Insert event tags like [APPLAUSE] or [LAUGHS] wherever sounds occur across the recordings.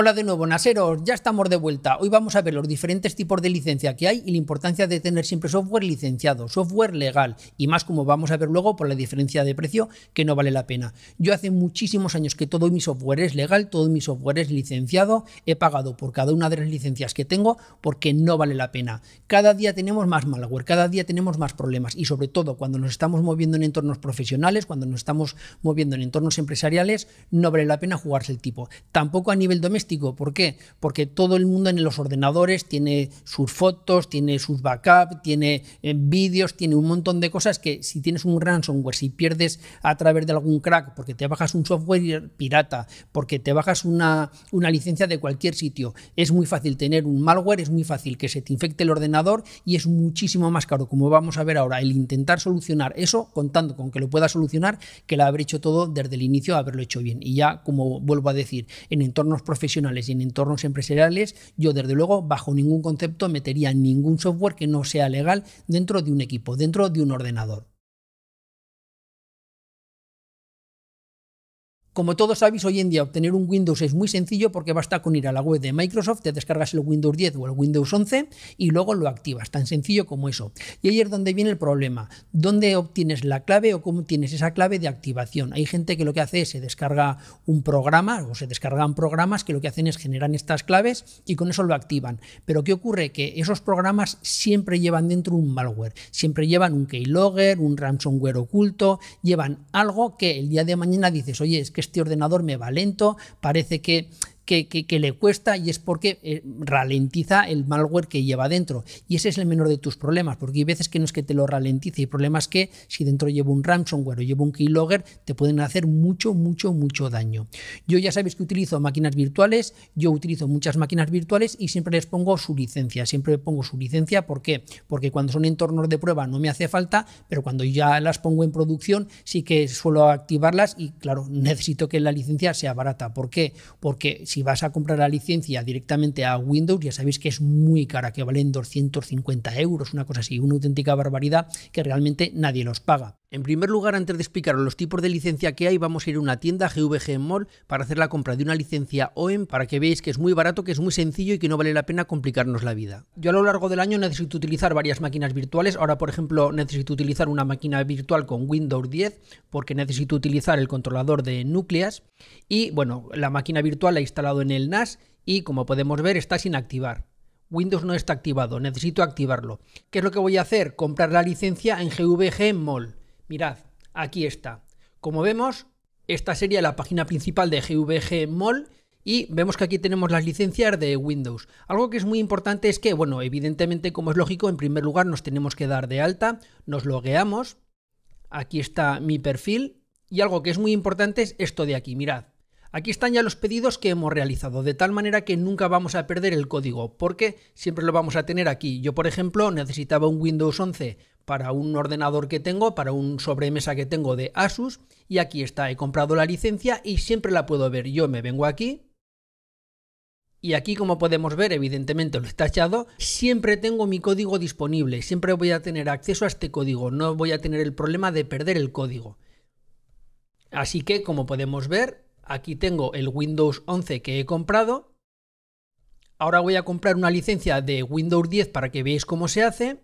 Hola de nuevo, Naseros, ya estamos de vuelta. Hoy vamos a ver los diferentes tipos de licencia que hay y la importancia de tener siempre software licenciado, software legal y más como vamos a ver luego por la diferencia de precio que no vale la pena. Yo hace muchísimos años que todo mi software es legal, todo mi software es licenciado, he pagado por cada una de las licencias que tengo porque no vale la pena. Cada día tenemos más malware, cada día tenemos más problemas y sobre todo cuando nos estamos moviendo en entornos profesionales, cuando nos estamos moviendo en entornos empresariales, no vale la pena jugarse el tipo. Tampoco a nivel doméstico ¿Por qué? Porque todo el mundo en los ordenadores tiene sus fotos, tiene sus backups, tiene eh, vídeos, tiene un montón de cosas que si tienes un ransomware, si pierdes a través de algún crack, porque te bajas un software eh, pirata, porque te bajas una, una licencia de cualquier sitio, es muy fácil tener un malware, es muy fácil que se te infecte el ordenador y es muchísimo más caro, como vamos a ver ahora, el intentar solucionar eso contando con que lo pueda solucionar que lo haber hecho todo desde el inicio, haberlo hecho bien. Y ya, como vuelvo a decir, en entornos profesionales, y en entornos empresariales, yo desde luego bajo ningún concepto metería ningún software que no sea legal dentro de un equipo, dentro de un ordenador. Como todos sabéis, hoy en día obtener un Windows es muy sencillo porque basta con ir a la web de Microsoft, te descargas el Windows 10 o el Windows 11 y luego lo activas, tan sencillo como eso. Y ahí es donde viene el problema, dónde obtienes la clave o cómo tienes esa clave de activación. Hay gente que lo que hace es se descarga un programa o se descargan programas que lo que hacen es generan estas claves y con eso lo activan. Pero ¿qué ocurre? Que esos programas siempre llevan dentro un malware, siempre llevan un keylogger, un ransomware oculto, llevan algo que el día de mañana dices, oye, es que este ordenador me va lento, parece que que, le cuesta y es porque eh, ralentiza el malware que lleva dentro. Y ese es el menor de tus problemas, porque hay veces que no es que te lo ralentice, hay problemas que si dentro llevo un ransomware o llevo un keylogger, te pueden hacer mucho, mucho, mucho daño. Yo ya sabéis que utilizo máquinas virtuales, yo utilizo muchas máquinas virtuales y siempre les pongo su licencia, siempre pongo su licencia, ¿por qué? Porque cuando son entornos de prueba no me hace falta, pero cuando ya las pongo en producción sí que suelo activarlas y claro, necesito que la licencia sea barata. ¿Por qué? Porque si si vas a comprar la licencia directamente a Windows, ya sabéis que es muy cara, que valen 250 euros, una cosa así, una auténtica barbaridad que realmente nadie los paga. En primer lugar, antes de explicaros los tipos de licencia que hay, vamos a ir a una tienda GVG Mall para hacer la compra de una licencia OEM para que veáis que es muy barato, que es muy sencillo y que no vale la pena complicarnos la vida. Yo a lo largo del año necesito utilizar varias máquinas virtuales. Ahora, por ejemplo, necesito utilizar una máquina virtual con Windows 10 porque necesito utilizar el controlador de núcleas. Y bueno, la máquina virtual la he instalado en el NAS y como podemos ver está sin activar. Windows no está activado, necesito activarlo. ¿Qué es lo que voy a hacer? Comprar la licencia en GVG Mall. Mirad, aquí está. Como vemos, esta sería la página principal de GVG Mall y vemos que aquí tenemos las licencias de Windows. Algo que es muy importante es que, bueno, evidentemente, como es lógico, en primer lugar nos tenemos que dar de alta, nos logueamos. Aquí está mi perfil y algo que es muy importante es esto de aquí, mirad. Aquí están ya los pedidos que hemos realizado, de tal manera que nunca vamos a perder el código, porque siempre lo vamos a tener aquí. Yo, por ejemplo, necesitaba un Windows 11 para un ordenador que tengo, para un sobremesa que tengo de Asus y aquí está, he comprado la licencia y siempre la puedo ver. Yo me vengo aquí y aquí como podemos ver, evidentemente lo he tachado, siempre tengo mi código disponible, siempre voy a tener acceso a este código, no voy a tener el problema de perder el código. Así que como podemos ver, aquí tengo el Windows 11 que he comprado. Ahora voy a comprar una licencia de Windows 10 para que veáis cómo se hace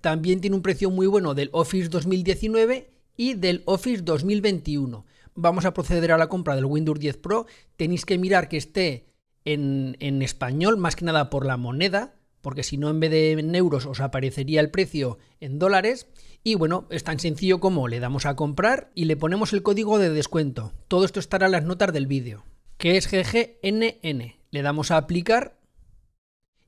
también tiene un precio muy bueno del Office 2019 y del Office 2021. Vamos a proceder a la compra del Windows 10 Pro. Tenéis que mirar que esté en, español, más que nada por la moneda, porque si no en vez de en euros os aparecería el precio en dólares. Y bueno, es tan sencillo como le damos a comprar y le ponemos el código de descuento. Todo esto estará en las notas del vídeo, que es GGNN. Le damos a aplicar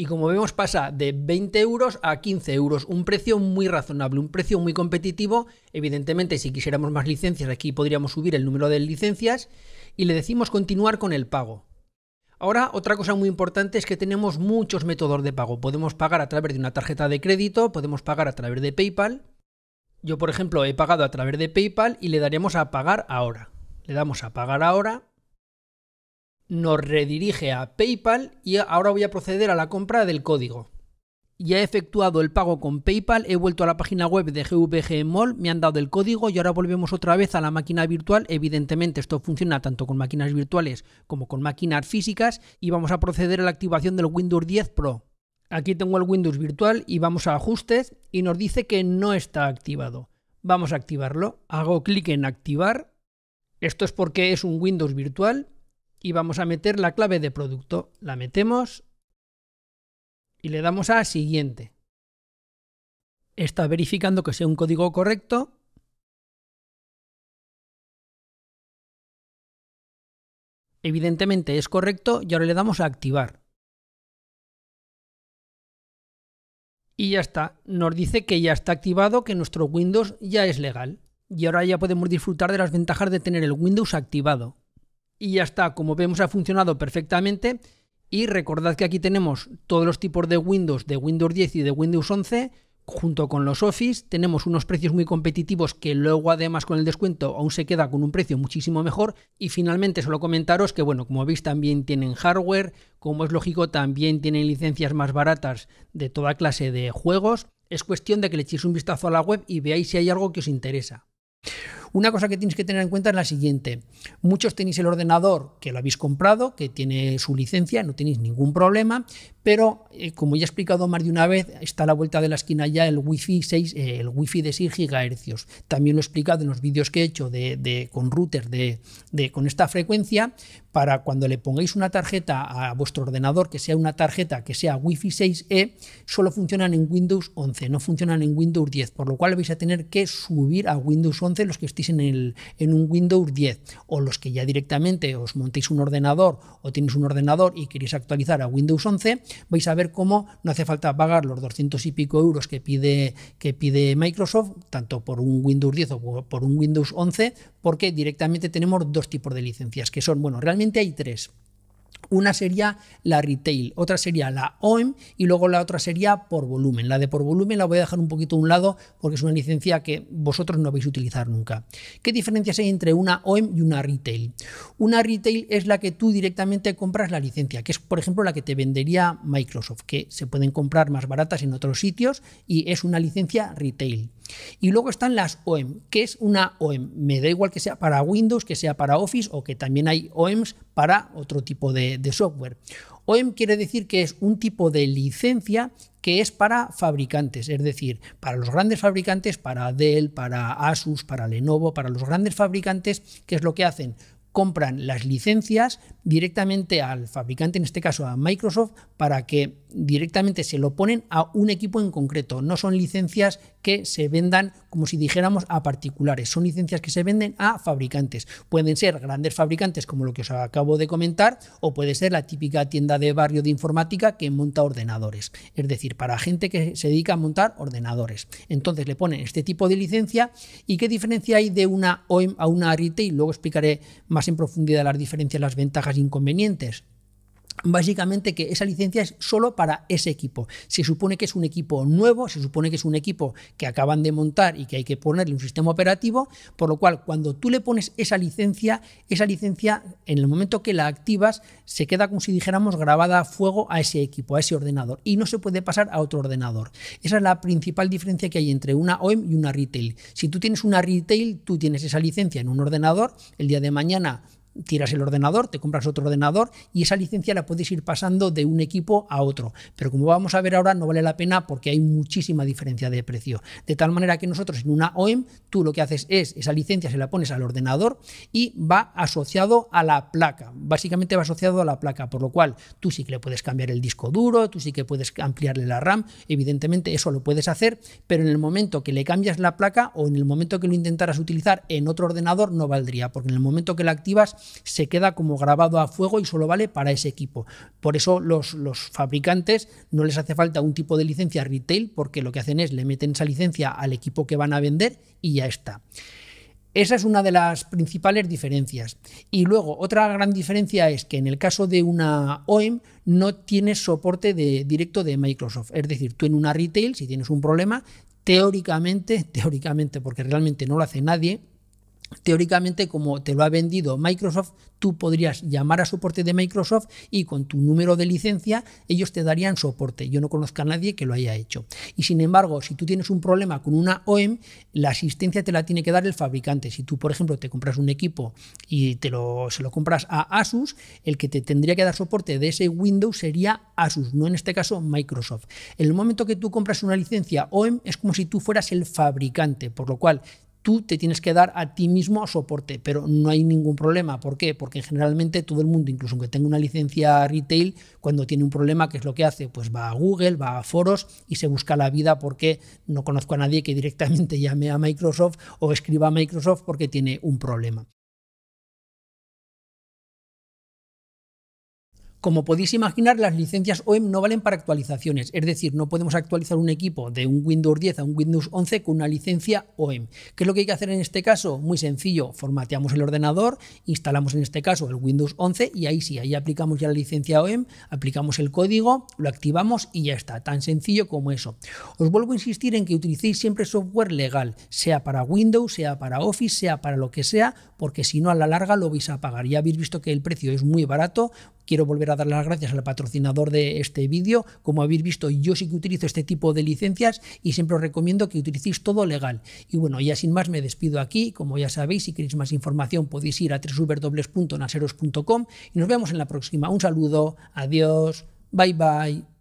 y como vemos pasa de 20 euros a 15 euros, un precio muy razonable, un precio muy competitivo. Evidentemente, si quisiéramos más licencias, aquí podríamos subir el número de licencias y le decimos continuar con el pago. Ahora, otra cosa muy importante es que tenemos muchos métodos de pago. Podemos pagar a través de una tarjeta de crédito, podemos pagar a través de PayPal. Yo, por ejemplo, he pagado a través de PayPal y le daremos a pagar ahora. Le damos a pagar ahora nos redirige a PayPal y ahora voy a proceder a la compra del código. Ya he efectuado el pago con PayPal, he vuelto a la página web de GVG Mall, me han dado el código y ahora volvemos otra vez a la máquina virtual. Evidentemente esto funciona tanto con máquinas virtuales como con máquinas físicas y vamos a proceder a la activación del Windows 10 Pro. Aquí tengo el Windows virtual y vamos a ajustes y nos dice que no está activado. Vamos a activarlo, hago clic en activar. Esto es porque es un Windows virtual y vamos a meter la clave de producto. La metemos y le damos a siguiente. Está verificando que sea un código correcto. Evidentemente es correcto y ahora le damos a activar. Y ya está, nos dice que ya está activado, que nuestro Windows ya es legal. Y ahora ya podemos disfrutar de las ventajas de tener el Windows activado y ya está, como vemos ha funcionado perfectamente y recordad que aquí tenemos todos los tipos de Windows, de Windows 10 y de Windows 11 junto con los Office, tenemos unos precios muy competitivos que luego además con el descuento aún se queda con un precio muchísimo mejor y finalmente solo comentaros que bueno, como veis también tienen hardware, como es lógico también tienen licencias más baratas de toda clase de juegos, es cuestión de que le echéis un vistazo a la web y veáis si hay algo que os interesa. Una cosa que tienes que tener en cuenta es la siguiente. Muchos tenéis el ordenador que lo habéis comprado, que tiene su licencia, no tenéis ningún problema, pero eh, como ya he explicado más de una vez, está a la vuelta de la esquina ya el Wi-Fi 6, eh, el Wi-Fi de 6 GHz. También lo he explicado en los vídeos que he hecho de, con router de, con esta frecuencia, para cuando le pongáis una tarjeta a vuestro ordenador, que sea una tarjeta que sea Wi-Fi 6E, solo funcionan en Windows 11, no funcionan en Windows 10, por lo cual vais a tener que subir a Windows 11 los que estéis en, un Windows 10 o los que ya directamente os montéis un ordenador o tenéis un ordenador y queréis actualizar a Windows 11, vais a ver cómo no hace falta pagar los 200 y pico euros que pide, que pide Microsoft, tanto por un Windows 10 o por un Windows 11, porque directamente tenemos dos tipos de licencias, que son, bueno, realmente hay tres. Una sería la retail, otra sería la OEM y luego la otra sería por volumen. La de por volumen la voy a dejar un poquito a un lado porque es una licencia que vosotros no vais a utilizar nunca. ¿Qué diferencias hay entre una OEM y una retail? Una retail es la que tú directamente compras la licencia, que es por ejemplo la que te vendería Microsoft, que se pueden comprar más baratas en otros sitios y es una licencia retail. Y luego están las OEM. que es una OEM? Me da igual que sea para Windows, que sea para Office o que también hay OEMs para otro tipo de, software. OEM quiere decir que es un tipo de licencia que es para fabricantes, es decir, para los grandes fabricantes, para Dell, para Asus, para Lenovo, para los grandes fabricantes, ¿qué es lo que hacen? compran las licencias directamente al fabricante, en este caso a Microsoft, para que directamente se lo ponen a un equipo en concreto. No son licencias que se vendan como si dijéramos a particulares. Son licencias que se venden a fabricantes. Pueden ser grandes fabricantes como lo que os acabo de comentar o puede ser la típica tienda de barrio de informática que monta ordenadores. Es decir, para gente que se dedica a montar ordenadores. Entonces le ponen este tipo de licencia y qué diferencia hay de una OEM a una retail. Luego explicaré más en profundidad las diferencias, las ventajas e inconvenientes básicamente que esa licencia es solo para ese equipo. Se supone que es un equipo nuevo, se supone que es un equipo que acaban de montar y que hay que ponerle un sistema operativo, por lo cual cuando tú le pones esa licencia, esa licencia en el momento que la activas se queda como si dijéramos grabada a fuego a ese equipo, a ese ordenador y no se puede pasar a otro ordenador. Esa es la principal diferencia que hay entre una OEM y una retail. Si tú tienes una retail, tú tienes esa licencia en un ordenador, el día de mañana tiras el ordenador, te compras otro ordenador y esa licencia la puedes ir pasando de un equipo a otro. Pero como vamos a ver ahora, no vale la pena porque hay muchísima diferencia de precio. De tal manera que nosotros en una OEM, tú lo que haces es, esa licencia se la pones al ordenador y va asociado a la placa. Básicamente va asociado a la placa, por lo cual tú sí que le puedes cambiar el disco duro, tú sí que puedes ampliarle la RAM, evidentemente eso lo puedes hacer, pero en el momento que le cambias la placa o en el momento que lo intentaras utilizar en otro ordenador no valdría, porque en el momento que la activas se queda como grabado a fuego y solo vale para ese equipo. Por eso los, fabricantes no les hace falta un tipo de licencia retail porque lo que hacen es le meten esa licencia al equipo que van a vender y ya está. Esa es una de las principales diferencias. Y luego, otra gran diferencia es que en el caso de una OEM no tienes soporte de, directo de Microsoft. Es decir, tú en una retail, si tienes un problema, teóricamente, [LAUGHS] teóricamente, porque realmente no lo hace nadie, teóricamente, como te lo ha vendido Microsoft, tú podrías llamar a soporte de Microsoft y con tu número de licencia ellos te darían soporte. Yo no conozco a nadie que lo haya hecho. Y sin embargo, si tú tienes un problema con una OEM, la asistencia te la tiene que dar el fabricante. Si tú, por ejemplo, te compras un equipo y te lo, se lo compras a Asus, el que te tendría que dar soporte de ese Windows sería Asus, no en este caso Microsoft. En el momento que tú compras una licencia OEM es como si tú fueras el fabricante, por lo cual tú te tienes que dar a ti mismo soporte, pero no hay ningún problema. ¿Por qué? Porque generalmente todo el mundo, incluso aunque tenga una licencia retail, cuando tiene un problema, ¿qué es lo que hace? Pues va a Google, va a foros y se busca la vida porque no conozco a nadie que directamente [LAUGHS] llame a Microsoft o escriba a Microsoft porque tiene un problema. Como podéis imaginar, las licencias OEM no valen para actualizaciones, es decir, no podemos actualizar un equipo de un Windows 10 a un Windows 11 con una licencia OEM. ¿Qué es lo que hay que hacer en este caso? Muy sencillo, formateamos el ordenador, instalamos en este caso el Windows 11 y ahí sí, ahí aplicamos ya la licencia OEM, aplicamos el código, lo activamos y ya está, tan sencillo como eso. Os vuelvo a insistir en que utilicéis siempre software legal, sea para Windows, sea para Office, sea para lo que sea, porque si no a la larga lo vais a pagar. Ya habéis visto que el precio es muy barato, quiero volver dar las gracias al patrocinador de este vídeo. Como habéis visto, yo sí que utilizo este tipo de licencias y siempre os recomiendo que utilicéis todo legal. Y bueno, ya sin más me despido aquí. Como ya sabéis, si queréis más información podéis ir a www.naseros.com y nos vemos en la próxima. Un saludo, adiós, bye bye.